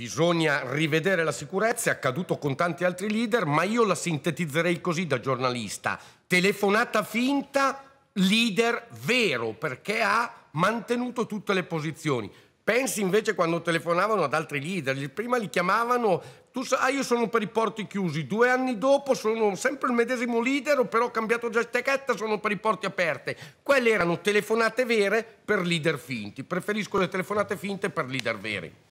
Bisogna rivedere la sicurezza, è accaduto con tanti altri leader, ma io la sintetizzerei così da giornalista. Telefonata finta, leader vero, perché ha mantenuto tutte le posizioni. Pensi invece quando telefonavano ad altri leader, prima li chiamavano, tu sai, ah, io sono per i porti chiusi, due anni dopo sono sempre il medesimo leader, però ho cambiato già etichetta, sono per i porti aperti. Quelle erano telefonate vere per leader finti, preferisco le telefonate finte per leader veri.